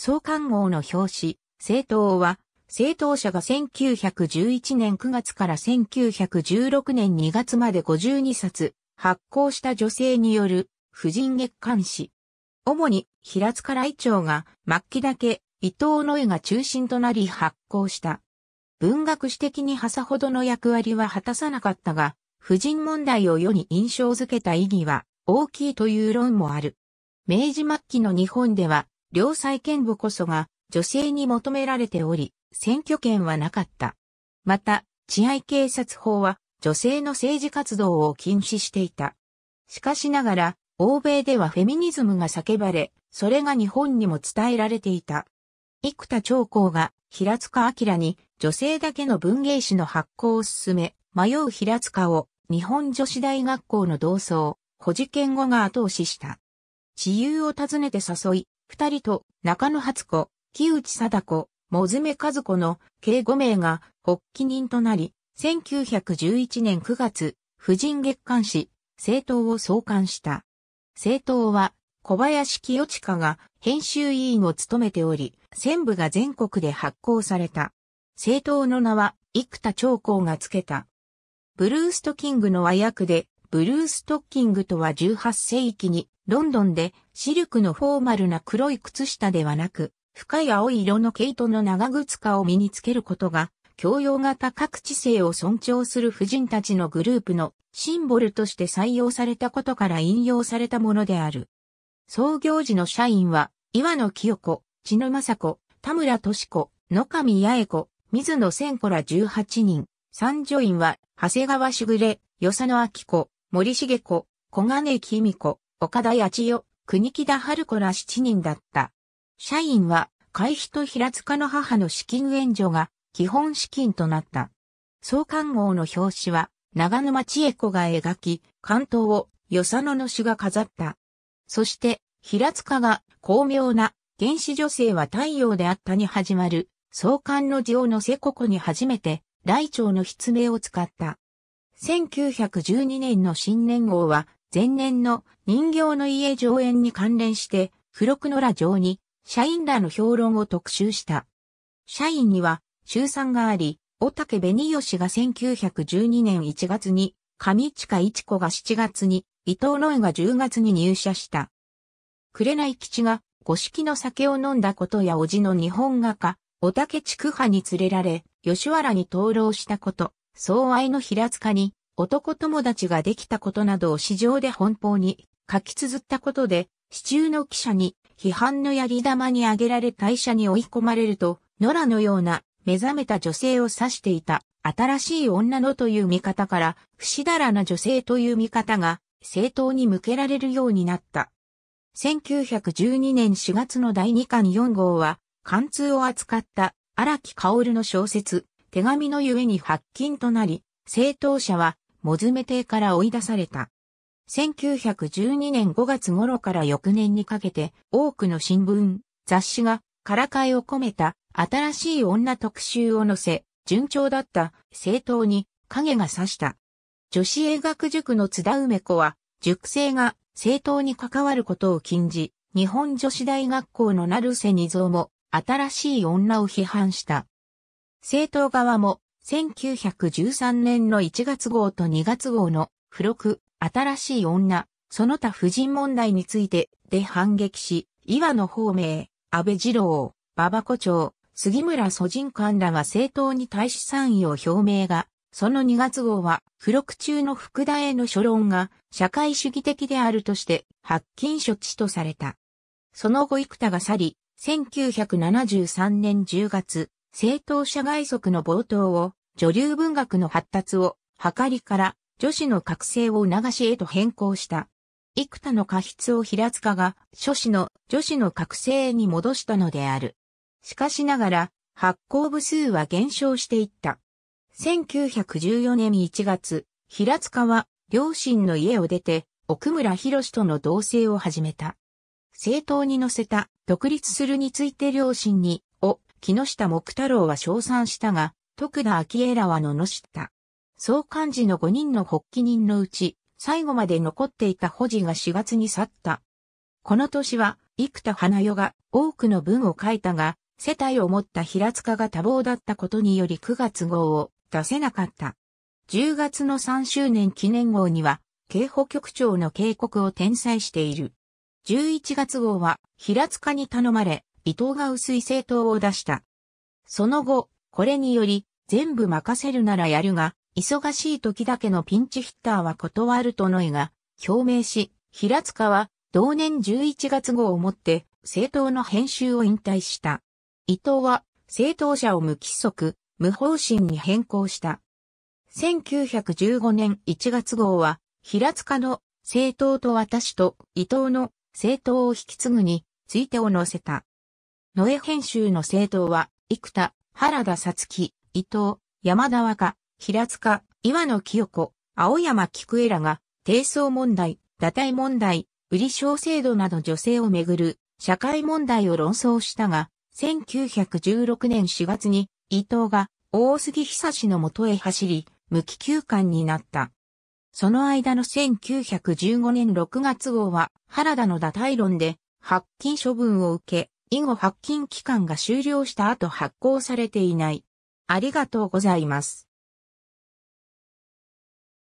創刊号の表紙、政党は、政党者が1911年9月から1916年2月まで52冊発行した女性による婦人月刊誌。主に平塚来長が末期だけ伊藤の絵が中心となり発行した。文学史的にはさほどの役割は果たさなかったが、婦人問題を世に印象づけた意義は大きいという論もある。明治末期の日本では両債権部こそが女性に求められており、選挙権はなかった。また、治安警察法は女性の政治活動を禁止していた。しかしながら、欧米ではフェミニズムが叫ばれ、それが日本にも伝えられていた。幾田長江が平塚明に女性だけの文芸誌の発行を進め、迷う平塚を日本女子大学校の同窓、保持権語が後押しした。自由を尋ねて誘い、二人と中野初子、木内貞子、もずめ和子の計5名が発起人となり、1911年9月、婦人月刊誌、政党を創刊した。政党は小林清親が編集委員を務めており、専部が全国で発行された。政党の名は、幾田長公がつけた。ブルーストキングの和訳で、ブルーストッキングとは18世紀にロンドンでシルクのフォーマルな黒い靴下ではなく深い青い色の毛糸の長靴下を身につけることが教養型各知性を尊重する婦人たちのグループのシンボルとして採用されたことから引用されたものである。創業時の社員は岩野清子、千野雅子、田村敏子、野上八重子、水野千子ら18人。参女員は長谷川しぐれ、与謝野明子、森重子、小金井美子、岡田八千代、国木田春子ら7人だった。社員は、会費と平塚の母の資金援助が基本資金となった。創刊号の表紙は、長沼千恵子が描き、関東を与謝野の詩が飾った。そして、平塚が巧妙な原始女性は太陽であったに始まる、創刊の字を載せここに初めて、大腸の筆名を使った。1912年の新年号は、前年の人形の家上演に関連して、付録の羅上に、社員らの評論を特集した。社員には、集散があり、小竹紅吉が1912年1月に、上近一子が7月に、伊藤のイが10月に入社した。紅吉が、五色の酒を飲んだことや叔父の日本画家、小竹地区派に連れられ、吉原に登録したこと、相愛の平塚に男友達ができたことなどを市場で奔放に書き綴ったことで、市中の記者に批判のやり玉に挙げられ退社に追い込まれると、野良のような目覚めた女性を指していた新しい女のという見方から、不死だらな女性という見方が正当に向けられるようになった。1912年4月の第2巻4号は、貫通を扱った荒木薫の小説、手紙のゆえに発禁となり、正当者は、モズメ邸から追い出された。1912年5月頃から翌年にかけて、多くの新聞、雑誌が、からかいを込めた、新しい女特集を載せ、順調だった政党に影が差した。女子英学塾の津田梅子は、塾生が政党に関わることを禁じ、日本女子大学校の成瀬二蔵も新しい女を批判した。政党側も1913年の1月号と2月号の付録、新しい女、その他婦人問題についてで反撃し、岩野方明、安倍二郎、馬場子長、杉村祖人官らが政党に対し賛意を表明が、その2月号は、付録中の福田への書論が社会主義的であるとして、発禁処置とされた。その後幾多が去り、1973年10月、正当者外則の冒頭を、女流文学の発達を、かりから女子の覚醒を促しへと変更した。幾多の過失を平塚が、諸子の女子の覚醒に戻したのである。しかしながら、発行部数は減少していった。1914年1月、平塚は、両親の家を出て、奥村博との同棲を始めた。政党に乗せた独立するについて両親に木下木太郎は称賛したが、徳田昭恵らは罵った。総幹事の5人の発起人のうち、最後まで残っていた保持が4月に去った。この年は、幾田花代が多くの文を書いたが、世帯を持った平塚が多忙だったことにより9月号を出せなかった。10月の3周年記念号には、警報局長の警告を転載している。11月号は、平塚に頼まれ、伊藤が薄い政党を出した。その後、これにより、全部任せるならやるが、忙しい時だけのピンチヒッターは断るとの絵が表明し、平塚は同年11月号をもって政党の編集を引退した。伊藤は政党者を無規則、無方針に変更した。1915年1月号は、平塚の政党と私と伊藤の政党を引き継ぐについてを載せた。野江編集の政党は、生田、原田さつき、伊藤、山田若、平塚、岩野清子、青山菊枝らが、低層問題、堕胎問題、売り小制度など女性をめぐる社会問題を論争したが、1916年4月に伊藤が大杉久志の元へ走り、無期休館になった。その間の1915年6月号は原田の打胎論で発禁処分を受け、以後発禁期間が終了した後発行されていない。ありがとうございます。